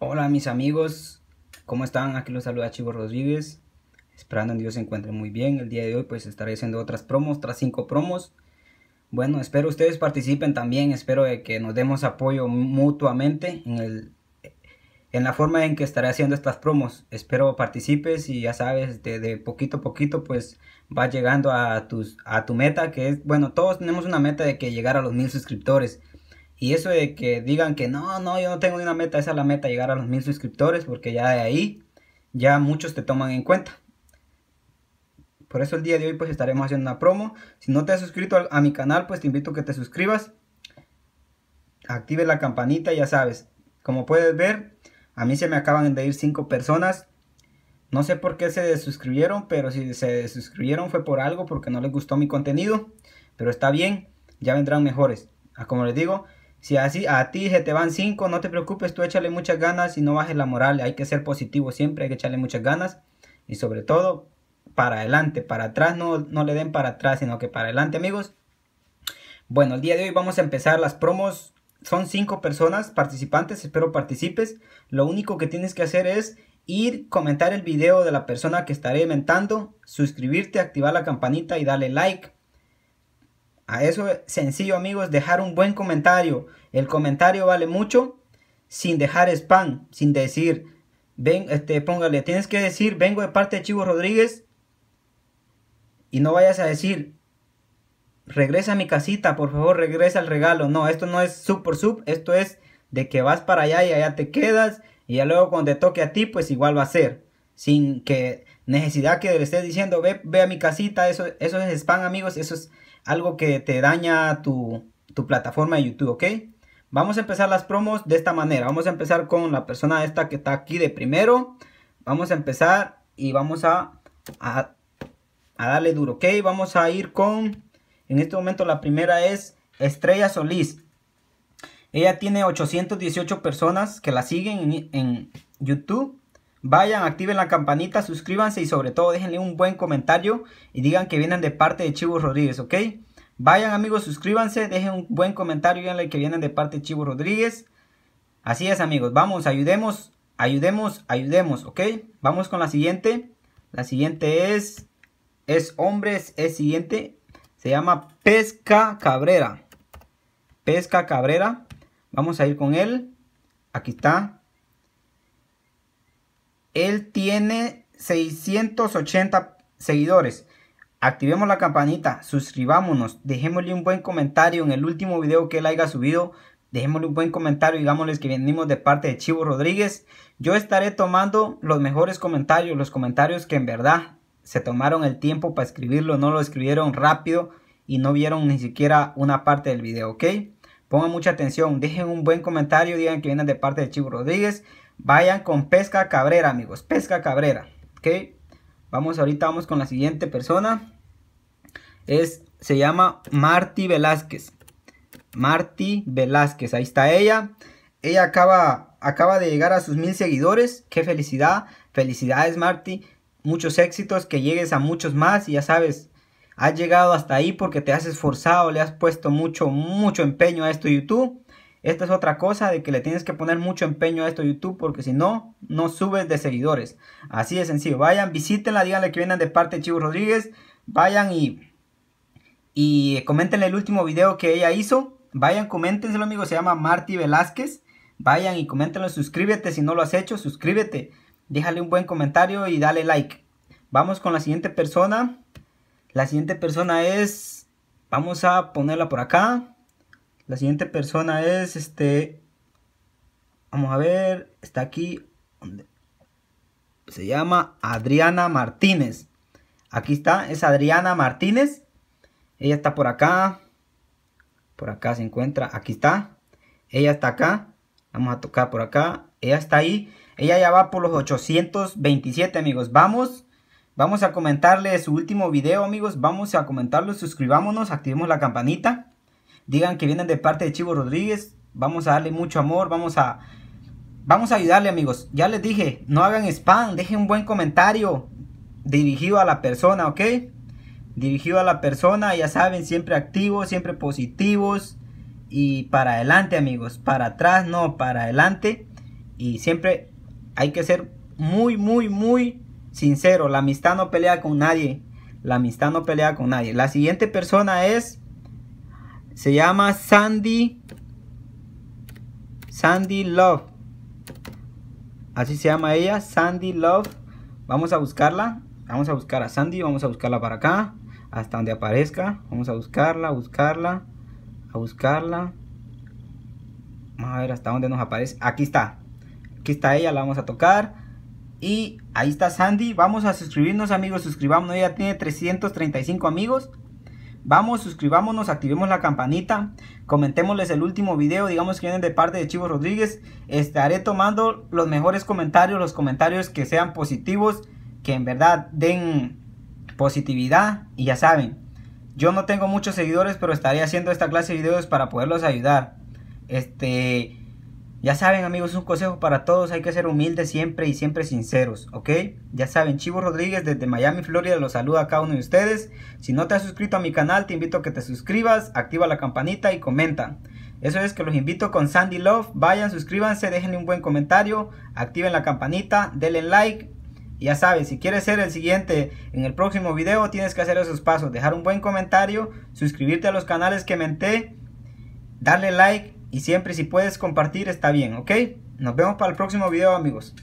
Hola mis amigos, ¿cómo están? Aquí los saluda Chivo Rodríguez, esperando en Dios se encuentren muy bien. El día de hoy pues estaré haciendo otras promos, tras cinco promos. Bueno, espero ustedes participen también, espero de que nos demos apoyo mutuamente en, el, en la forma en que estaré haciendo estas promos. Espero participes y ya sabes, de, poquito a poquito pues va llegando a, tus, a tu meta, que es, bueno, todos tenemos una meta de que llegar a los mil suscriptores. Y eso de que digan que no, no, yo no tengo ni una meta, esa es la meta, llegar a los mil suscriptores, porque ya de ahí ya muchos te toman en cuenta. Por eso el día de hoy pues estaremos haciendo una promo. Si no te has suscrito a mi canal, pues te invito a que te suscribas. Active la campanita, ya sabes. Como puedes ver, a mí se me acaban de ir 5 personas. No sé por qué se desuscribieron, pero si se desuscribieron fue por algo, porque no les gustó mi contenido. Pero está bien, ya vendrán mejores. Ah, como les digo, si así a ti se te van cinco, no te preocupes, tú échale muchas ganas y no bajes la moral. Hay que ser positivo siempre, hay que echarle muchas ganas. Y sobre todo, para adelante, para atrás, no, no le den para atrás, sino que para adelante, amigos. Bueno, el día de hoy vamos a empezar las promos. Son cinco personas participantes, espero participes. Lo único que tienes que hacer es ir, comentar el video de la persona que estaré inventando, suscribirte, activar la campanita y darle like a eso es sencillo amigos, dejar un buen comentario. El comentario vale mucho sin dejar spam, sin decir, ven, este, póngale, tienes que decir, vengo de parte de Chivo Rodríguez. Y no vayas a decir, regresa a mi casita, por favor, regresa el regalo. No, esto no es sub por sub, esto es de que vas para allá y allá te quedas. Y ya luego cuando te toque a ti, pues igual va a ser. Sin que necesidad que le estés diciendo, ve, ve a mi casita, eso, eso es spam amigos, eso es algo que te daña tu, plataforma de YouTube, ¿ok? Vamos a empezar las promos de esta manera. Vamos a empezar con la persona esta que está aquí de primero. Vamos a empezar y vamos a, a, darle duro, ¿ok? Vamos a ir con, en este momento la primera es Estrella Solís. Ella tiene 818 personas que la siguen en YouTube. Vayan, activen la campanita, suscríbanse y sobre todo déjenle un buen comentario y digan que vienen de parte de Chivo Rodríguez, ¿ok? Vayan amigos, suscríbanse, dejen un buen comentario y díganle que vienen de parte de Chivo Rodríguez. Así es amigos, vamos, ayudemos, ayudemos, ayudemos, ¿ok? Vamos con la siguiente. La siguiente es, es hombres, es siguiente. Se llama Pesca Cabrera. Pesca Cabrera. Vamos a ir con él. Aquí está. Él tiene 680 seguidores. Activemos la campanita, suscribámonos, dejémosle un buen comentario en el último video que él haya subido. Dejémosle un buen comentario, digámosles que venimos de parte de Chivo Rodríguez. Yo estaré tomando los mejores comentarios, los comentarios que en verdad se tomaron el tiempo para escribirlo, no lo escribieron rápido y no vieron ni siquiera una parte del video, ¿ok? Pongan mucha atención, dejen un buen comentario, digan que vienen de parte de Chivo Rodríguez. Vayan con Pesca Cabrera, amigos. Pesca Cabrera. ¿Ok? Vamos ahorita, vamos con la siguiente persona. Es, se llama Marti Velázquez. Marti Velázquez, ahí está ella. Ella acaba, acaba de llegar a sus mil seguidores. Qué felicidad. Felicidades, Marti. Muchos éxitos, que llegues a muchos más. Y ya sabes, has llegado hasta ahí porque te has esforzado, le has puesto mucho, mucho empeño a esto YouTube. Esta es otra cosa de que le tienes que poner mucho empeño a esto YouTube porque si no, no subes de seguidores. Así de sencillo. Vayan, visítenla, díganle que vienen de parte de Chivo Rodríguez. Vayan y, y coméntenle el último video que ella hizo. Vayan, coméntenselo, amigo. Se llama Marty Velázquez. Vayan y coméntenlo. Suscríbete si no lo has hecho. Suscríbete. Déjale un buen comentario y dale like. Vamos con la siguiente persona. La siguiente persona es, vamos a ponerla por acá. La siguiente persona es, este, vamos a ver, está aquí, se llama Adriana Martínez. Aquí está, es Adriana Martínez. Ella está por acá. Por acá se encuentra, aquí está. Ella está acá. Vamos a tocar por acá. Ella está ahí. Ella ya va por los 827, amigos. Vamos Vamos a comentarle su último video, amigos. Vamos a comentarlo, suscribámonos, activemos la campanita. Digan que vienen de parte de Chivo Rodríguez. Vamos a darle mucho amor, vamos a vamos a ayudarle, amigos. Ya les dije, no hagan spam, dejen un buen comentario dirigido a la persona, ¿ok? Dirigido a la persona, ya saben, siempre activos, siempre positivos y para adelante, amigos. Para atrás no, para adelante y siempre hay que ser muy muy muy sincero, la amistad no pelea con nadie. La amistad no pelea con nadie. La siguiente persona es, se llama Sandy, Sandy Love. Así se llama ella, Sandy Love. Vamos a buscarla. Vamos a buscar a Sandy, vamos a buscarla para acá, hasta donde aparezca. Vamos a buscarla, a buscarla, a buscarla. Vamos a ver hasta dónde nos aparece. Aquí está. Aquí está ella, la vamos a tocar. Y ahí está Sandy. Vamos a suscribirnos, amigos. Suscribámonos. Ella tiene 335 amigos. Vamos, suscribámonos, activemos la campanita, comentémosles el último video, digamos que vienen de parte de Chivo Rodríguez. Estaré tomando los mejores comentarios, los comentarios que sean positivos, que en verdad den positividad. Y ya saben, yo no tengo muchos seguidores, pero estaré haciendo esta clase de videos para poderlos ayudar. Este, ya saben amigos, un consejo para todos, hay que ser humildes siempre y siempre sinceros, ¿ok? Ya saben, Chivo Rodríguez desde Miami, Florida, los saluda a cada uno de ustedes. Si no te has suscrito a mi canal, te invito a que te suscribas, activa la campanita y comenta. Eso es que los invito con Sandy Love, vayan, suscríbanse, déjenle un buen comentario, activen la campanita, denle like. ya sabes si quieres ser el siguiente en el próximo video, tienes que hacer esos pasos, dejar un buen comentario, suscribirte a los canales que menté, darle like y siempre si puedes compartir está bien, ¿ok? Nos vemos para el próximo video amigos.